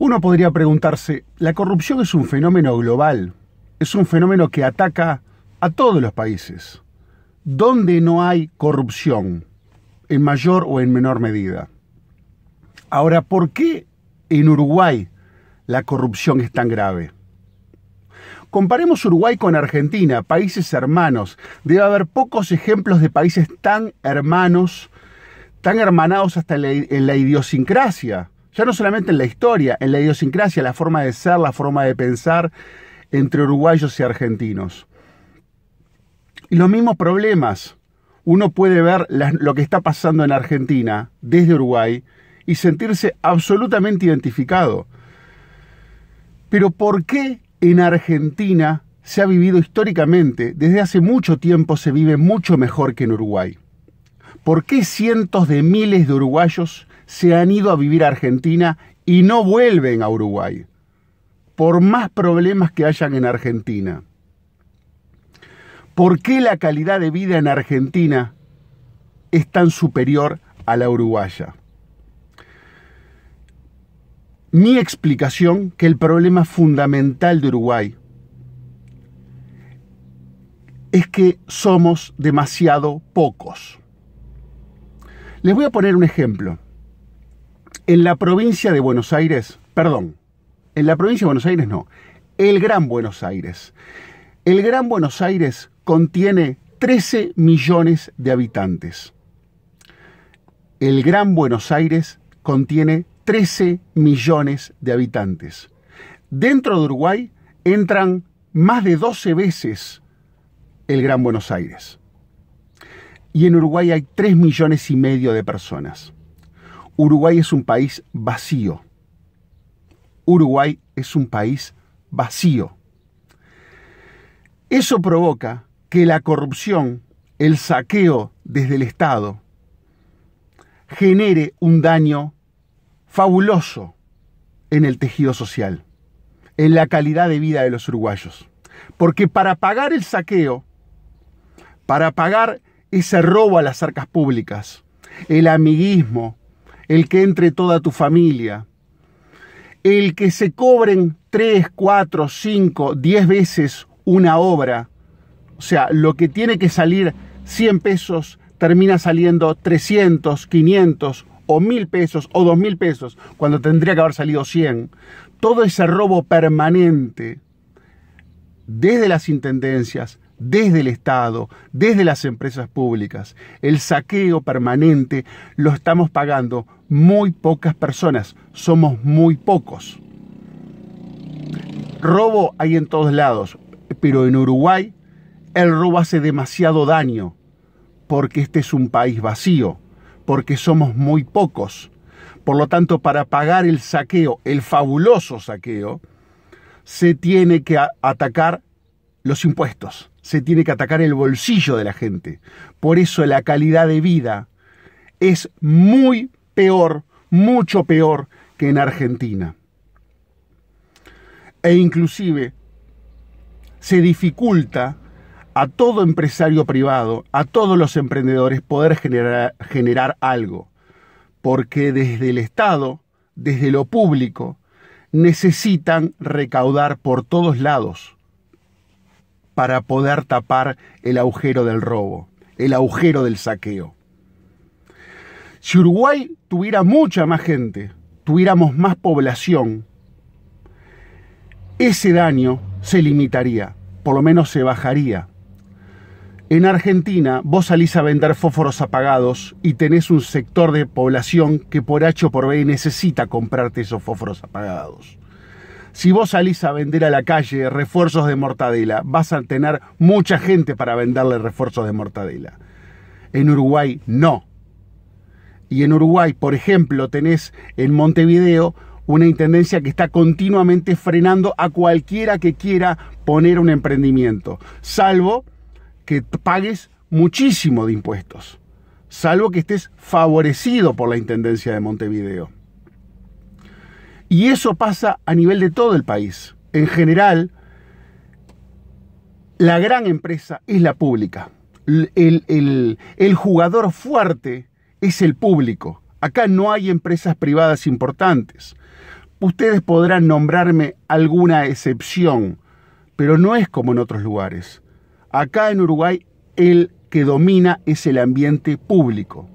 Uno podría preguntarse, ¿la corrupción es un fenómeno global? Es un fenómeno que ataca a todos los países. ¿Dónde no hay corrupción? En mayor o en menor medida. Ahora, ¿por qué en Uruguay la corrupción es tan grave? Comparemos Uruguay con Argentina, países hermanos. Debe haber pocos ejemplos de países tan hermanos, tan hermanados hasta en la, idiosincrasia ya no solamente en la historia, en la idiosincrasia, la forma de ser, la forma de pensar entre uruguayos y argentinos. Y los mismos problemas. Uno puede ver lo que está pasando en Argentina desde Uruguay y sentirse absolutamente identificado. Pero ¿por qué en Argentina se ha vivido históricamente, desde hace mucho tiempo se vive mucho mejor que en Uruguay? ¿Por qué cientos de miles de uruguayos se han ido a vivir a Argentina y no vuelven a Uruguay, por más problemas que hayan en Argentina. ¿Por qué la calidad de vida en Argentina es tan superior a la uruguaya? Mi explicación que el problema fundamental de Uruguay es que somos demasiado pocos. Les voy a poner un ejemplo. En la provincia de Buenos Aires, perdón, en la provincia de Buenos Aires no, el Gran Buenos Aires. El Gran Buenos Aires contiene 13 millones de habitantes. El Gran Buenos Aires contiene 13 millones de habitantes. Dentro de Uruguay entran más de 12 veces el Gran Buenos Aires. Y en Uruguay hay 3 millones y medio de personas. Uruguay es un país vacío. Uruguay es un país vacío. Eso provoca que la corrupción, el saqueo desde el Estado, genere un daño fabuloso en el tejido social, en la calidad de vida de los uruguayos. Porque para pagar el saqueo, para pagar ese robo a las arcas públicas, el amiguismo, el que entre toda tu familia, el que se cobren 3, 4, 5, 10 veces una obra. O sea, lo que tiene que salir 100 pesos termina saliendo 300, 500 o 1000 pesos o 2000 pesos cuando tendría que haber salido 100. Todo ese robo permanente desde las intendencias, desde el Estado, desde las empresas públicas. El saqueo permanente lo estamos pagando muy pocas personas, somos muy pocos. Robo hay en todos lados, pero en Uruguay el robo hace demasiado daño, porque este es un país vacío, porque somos muy pocos. Por lo tanto, para pagar el saqueo, el fabuloso saqueo, se tiene que atacar los impuestos se tiene que atacar el bolsillo de la gente. Por eso la calidad de vida es muy peor, mucho peor que en Argentina. E inclusive se dificulta a todo empresario privado, a todos los emprendedores poder generar, generar algo. Porque desde el Estado, desde lo público, necesitan recaudar por todos lados para poder tapar el agujero del robo, el agujero del saqueo. Si Uruguay tuviera mucha más gente, tuviéramos más población, ese daño se limitaría, por lo menos se bajaría. En Argentina vos salís a vender fósforos apagados y tenés un sector de población que por H o por B necesita comprarte esos fósforos apagados. Si vos salís a vender a la calle refuerzos de mortadela, vas a tener mucha gente para venderle refuerzos de mortadela. En Uruguay no. Y en Uruguay, por ejemplo, tenés en Montevideo una intendencia que está continuamente frenando a cualquiera que quiera poner un emprendimiento, salvo que pagues muchísimo de impuestos, salvo que estés favorecido por la Intendencia de Montevideo. Y eso pasa a nivel de todo el país. En general, la gran empresa es la pública. El, jugador fuerte es el público. Acá no hay empresas privadas importantes. Ustedes podrán nombrarme alguna excepción, pero no es como en otros lugares. Acá en Uruguay el que domina es el ambiente público.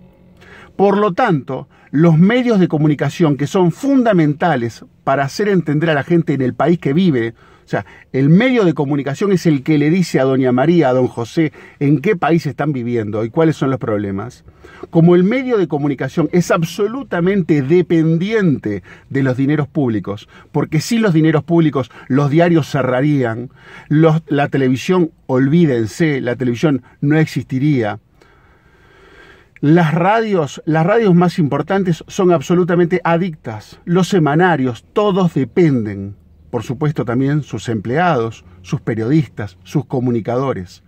Por lo tanto, los medios de comunicación que son fundamentales para hacer entender a la gente en el país que vive, o sea, el medio de comunicación es el que le dice a doña María, a don José, en qué país están viviendo y cuáles son los problemas. Como el medio de comunicación es absolutamente dependiente de los dineros públicos, porque sin los dineros públicos los diarios cerrarían, la televisión, olvídense, la televisión no existiría. Las radios, las radios más importantes son absolutamente adictas. Los semanarios, todos dependen. Por supuesto también sus empleados, sus periodistas, sus comunicadores.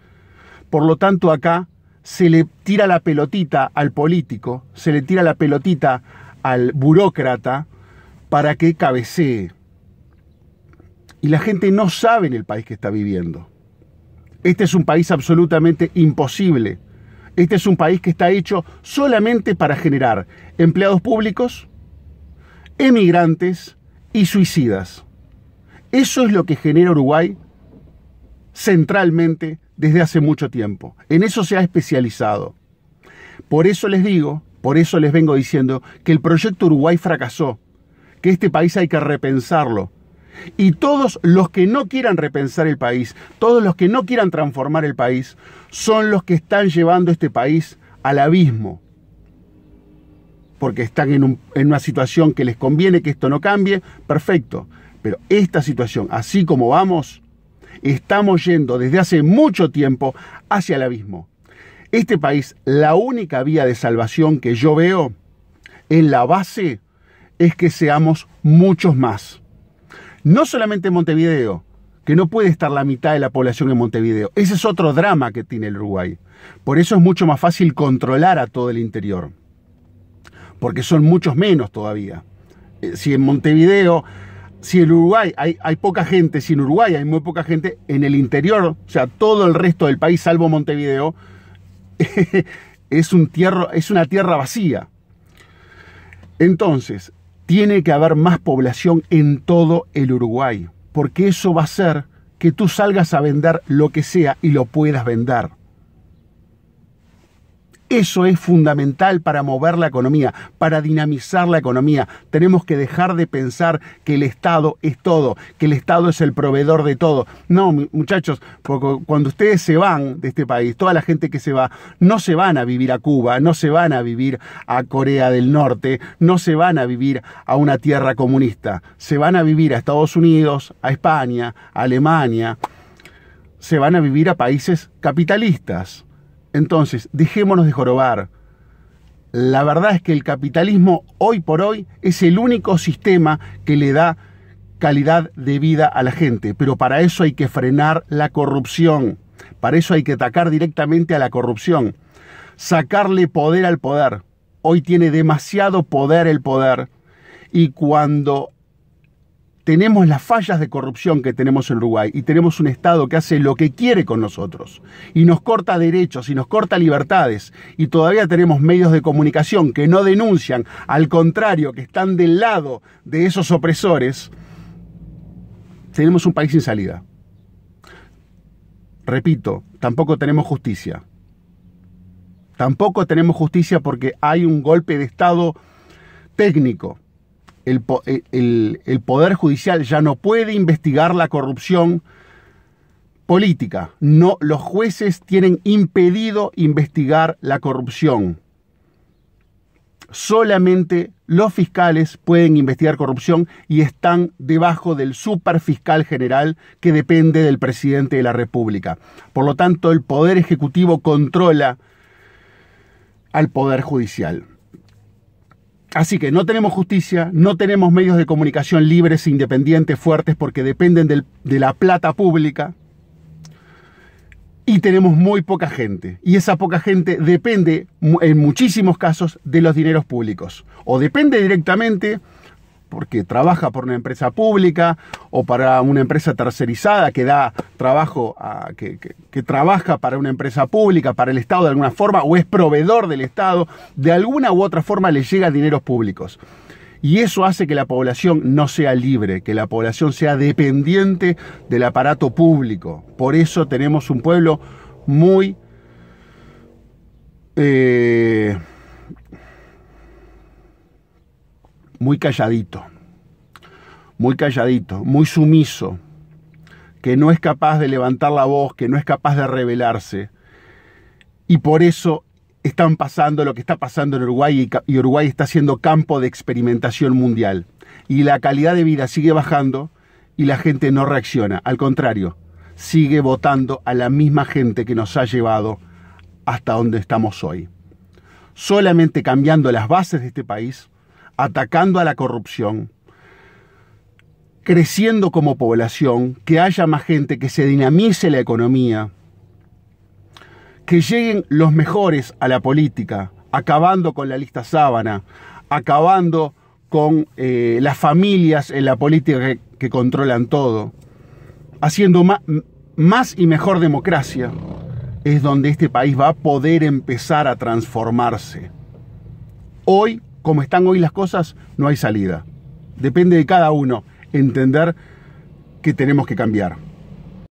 Por lo tanto acá se le tira la pelotita al político, se le tira la pelotita al burócrata para que cabecee. Y la gente no sabe en el país que está viviendo. Este es un país absolutamente imposible este es un país que está hecho solamente para generar empleados públicos, emigrantes y suicidas. Eso es lo que genera Uruguay centralmente desde hace mucho tiempo. En eso se ha especializado. Por eso les digo, por eso les vengo diciendo que el proyecto Uruguay fracasó, que este país hay que repensarlo, y todos los que no quieran repensar el país, todos los que no quieran transformar el país, son los que están llevando este país al abismo. Porque están en, una situación que les conviene que esto no cambie, perfecto. Pero esta situación, así como vamos, estamos yendo desde hace mucho tiempo hacia el abismo. Este país, la única vía de salvación que yo veo en la base es que seamos muchos más. No solamente en Montevideo, que no puede estar la mitad de la población en Montevideo. Ese es otro drama que tiene el Uruguay. Por eso es mucho más fácil controlar a todo el interior. Porque son muchos menos todavía. Eh, si en Montevideo, si en Uruguay hay, poca gente, si en Uruguay hay muy poca gente, en el interior, o sea, todo el resto del país, salvo Montevideo, es, un es una tierra vacía. Entonces, tiene que haber más población en todo el Uruguay, porque eso va a hacer que tú salgas a vender lo que sea y lo puedas vender. Eso es fundamental para mover la economía, para dinamizar la economía. Tenemos que dejar de pensar que el Estado es todo, que el Estado es el proveedor de todo. No, muchachos, cuando ustedes se van de este país, toda la gente que se va, no se van a vivir a Cuba, no se van a vivir a Corea del Norte, no se van a vivir a una tierra comunista. Se van a vivir a Estados Unidos, a España, a Alemania. Se van a vivir a países capitalistas entonces, dejémonos de jorobar. La verdad es que el capitalismo hoy por hoy es el único sistema que le da calidad de vida a la gente, pero para eso hay que frenar la corrupción, para eso hay que atacar directamente a la corrupción, sacarle poder al poder. Hoy tiene demasiado poder el poder y cuando tenemos las fallas de corrupción que tenemos en Uruguay y tenemos un Estado que hace lo que quiere con nosotros y nos corta derechos y nos corta libertades y todavía tenemos medios de comunicación que no denuncian, al contrario, que están del lado de esos opresores, tenemos un país sin salida. Repito, tampoco tenemos justicia. Tampoco tenemos justicia porque hay un golpe de Estado técnico eh, el, Poder Judicial ya no puede investigar la corrupción política. No, los jueces tienen impedido investigar la corrupción. Solamente los fiscales pueden investigar corrupción y están debajo del superfiscal general que depende del presidente de la República. Por lo tanto, el Poder Ejecutivo controla al Poder Judicial. Así que no tenemos justicia, no tenemos medios de comunicación libres, independientes, fuertes, porque dependen de la plata pública. Y tenemos muy poca gente. Y esa poca gente depende, en muchísimos casos, de los dineros públicos. O depende directamente porque trabaja por una empresa pública o para una empresa tercerizada que da trabajo, a, que, trabaja para una empresa pública, para el Estado de alguna forma, o es proveedor del Estado, de alguna u otra forma le llega dineros públicos. Y eso hace que la población no sea libre, que la población sea dependiente del aparato público. Por eso tenemos un pueblo muy... Eh, muy calladito, muy calladito, muy sumiso, que no es capaz de levantar la voz, que no es capaz de rebelarse. Y por eso están pasando lo que está pasando en Uruguay y Uruguay está siendo campo de experimentación mundial. Y la calidad de vida sigue bajando y la gente no reacciona. Al contrario, sigue votando a la misma gente que nos ha llevado hasta donde estamos hoy. Solamente cambiando las bases de este país atacando a la corrupción, creciendo como población, que haya más gente, que se dinamice la economía, que lleguen los mejores a la política, acabando con la lista sábana, acabando con eh, las familias en la política que, controlan todo, haciendo más, más y mejor democracia, es donde este país va a poder empezar a transformarse. Hoy como están hoy las cosas, no hay salida. Depende de cada uno entender que tenemos que cambiar.